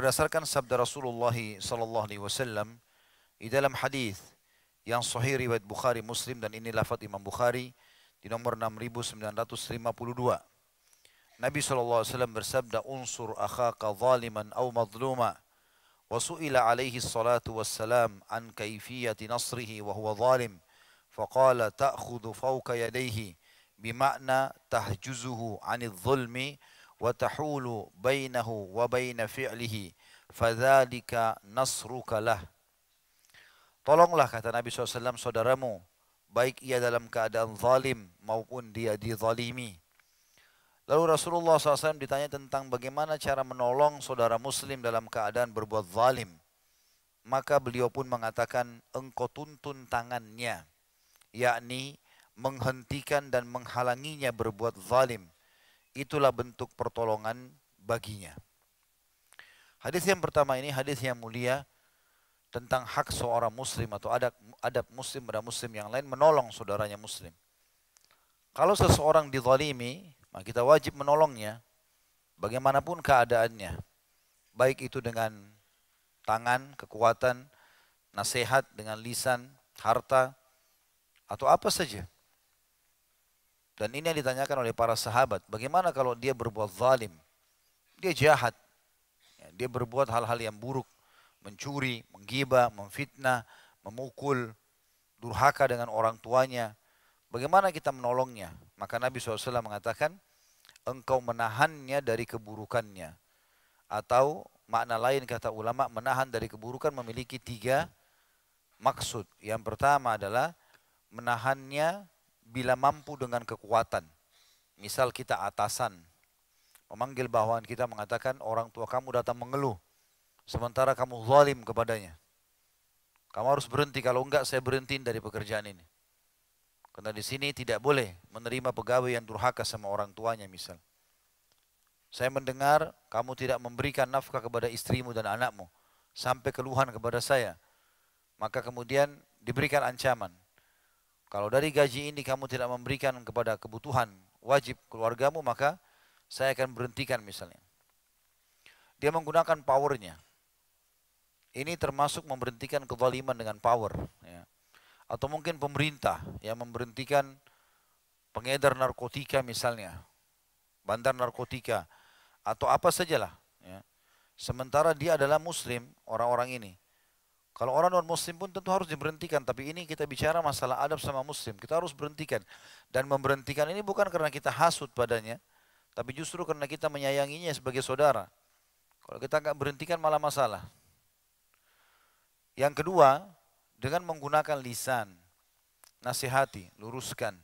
berdasarkan sabda Rasulullah sallallahu alaihi wasallam di dalam hadis yang sahih riwayat Bukhari Muslim dan ini lafaz Imam Bukhari di nomor 6952. Nabi sallallahu alaihi wasallam bersabda unsur akhaka zaliman aw madluma wa su'ila alaihi salatu wassalam an kayfiyati nasrihi wa huwa zalim faqala ta'khudhu fawqa yadayhi bima'na tahjuzuhu 'anil وتحول بينه وبين فعله fadzalika nasruka lah. Tolonglah kata Nabi SAW saudaramu, baik ia dalam keadaan zalim maupun dia dizalimi. Lalu Rasulullah SAW ditanya tentang bagaimana cara menolong saudara muslim dalam keadaan berbuat zalim. Maka beliau pun mengatakan, engkau tuntun tangannya, yakni menghentikan dan menghalanginya berbuat zalim itulah bentuk pertolongan baginya. Hadis yang pertama ini hadis yang mulia tentang hak seorang muslim atau adab, adab muslim pada muslim yang lain menolong saudaranya muslim. Kalau seseorang dizalimi, maka kita wajib menolongnya bagaimanapun keadaannya. Baik itu dengan tangan, kekuatan, nasihat, dengan lisan, harta, atau apa saja. Dan ini yang ditanyakan oleh para sahabat. Bagaimana kalau dia berbuat zalim? Dia jahat. Ya, dia berbuat hal-hal yang buruk. Mencuri, menggibah, memfitnah, memukul, durhaka dengan orang tuanya. Bagaimana kita menolongnya? Maka Nabi SAW mengatakan, engkau menahannya dari keburukannya. Atau makna lain kata ulama, menahan dari keburukan memiliki tiga maksud. Yang pertama adalah menahannya bila mampu dengan kekuatan. Misal kita atasan, memanggil bawahan kita mengatakan orang tua kamu datang mengeluh, sementara kamu zalim kepadanya. Kamu harus berhenti, kalau enggak saya berhenti dari pekerjaan ini. Karena di sini tidak boleh menerima pegawai yang durhaka sama orang tuanya misal. Saya mendengar kamu tidak memberikan nafkah kepada istrimu dan anakmu sampai keluhan kepada saya. Maka kemudian diberikan ancaman. Kalau dari gaji ini kamu tidak memberikan kepada kebutuhan wajib keluargamu, maka saya akan berhentikan misalnya. Dia menggunakan powernya. Ini termasuk memberhentikan kezaliman dengan power. Ya. Atau mungkin pemerintah yang memberhentikan pengedar narkotika misalnya. Bandar narkotika. Atau apa sajalah. Ya. Sementara dia adalah muslim, orang-orang ini. Kalau orang non muslim pun tentu harus diberhentikan, tapi ini kita bicara masalah adab sama muslim, kita harus berhentikan. Dan memberhentikan ini bukan karena kita hasut padanya, tapi justru karena kita menyayanginya sebagai saudara. Kalau kita nggak berhentikan malah masalah. Yang kedua, dengan menggunakan lisan, nasihati, luruskan.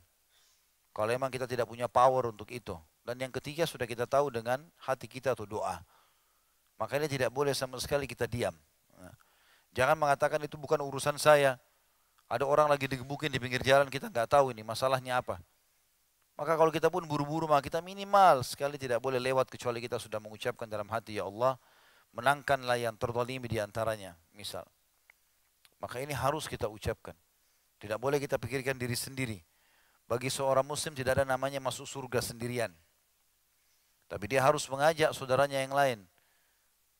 Kalau memang kita tidak punya power untuk itu. Dan yang ketiga sudah kita tahu dengan hati kita atau doa. Makanya tidak boleh sama sekali kita diam Jangan mengatakan itu bukan urusan saya. Ada orang lagi digebukin di pinggir jalan, kita nggak tahu ini masalahnya apa. Maka kalau kita pun buru-buru, maka kita minimal sekali tidak boleh lewat kecuali kita sudah mengucapkan dalam hati, Ya Allah, menangkanlah yang tertolimi di antaranya, misal. Maka ini harus kita ucapkan. Tidak boleh kita pikirkan diri sendiri. Bagi seorang muslim tidak ada namanya masuk surga sendirian. Tapi dia harus mengajak saudaranya yang lain.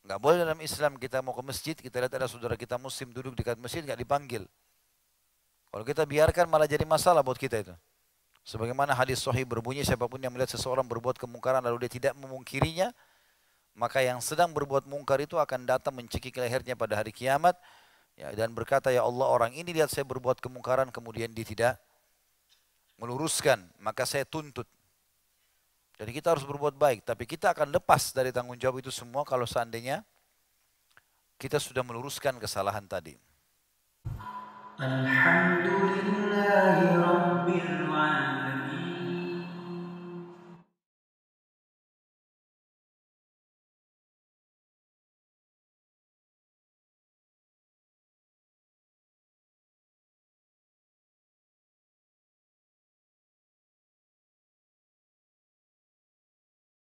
Nggak boleh dalam Islam kita mau ke masjid, kita lihat ada saudara kita muslim duduk di dekat masjid, nggak dipanggil. Kalau kita biarkan malah jadi masalah buat kita itu. Sebagaimana hadis sahih berbunyi, siapapun yang melihat seseorang berbuat kemungkaran lalu dia tidak memungkirinya, maka yang sedang berbuat mungkar itu akan datang mencekik lehernya pada hari kiamat ya, dan berkata, Ya Allah orang ini lihat saya berbuat kemungkaran kemudian dia tidak meluruskan, maka saya tuntut. Jadi kita harus berbuat baik, tapi kita akan lepas dari tanggung jawab itu semua kalau seandainya kita sudah meluruskan kesalahan tadi. Alhamdulillahirrahmanirrahim.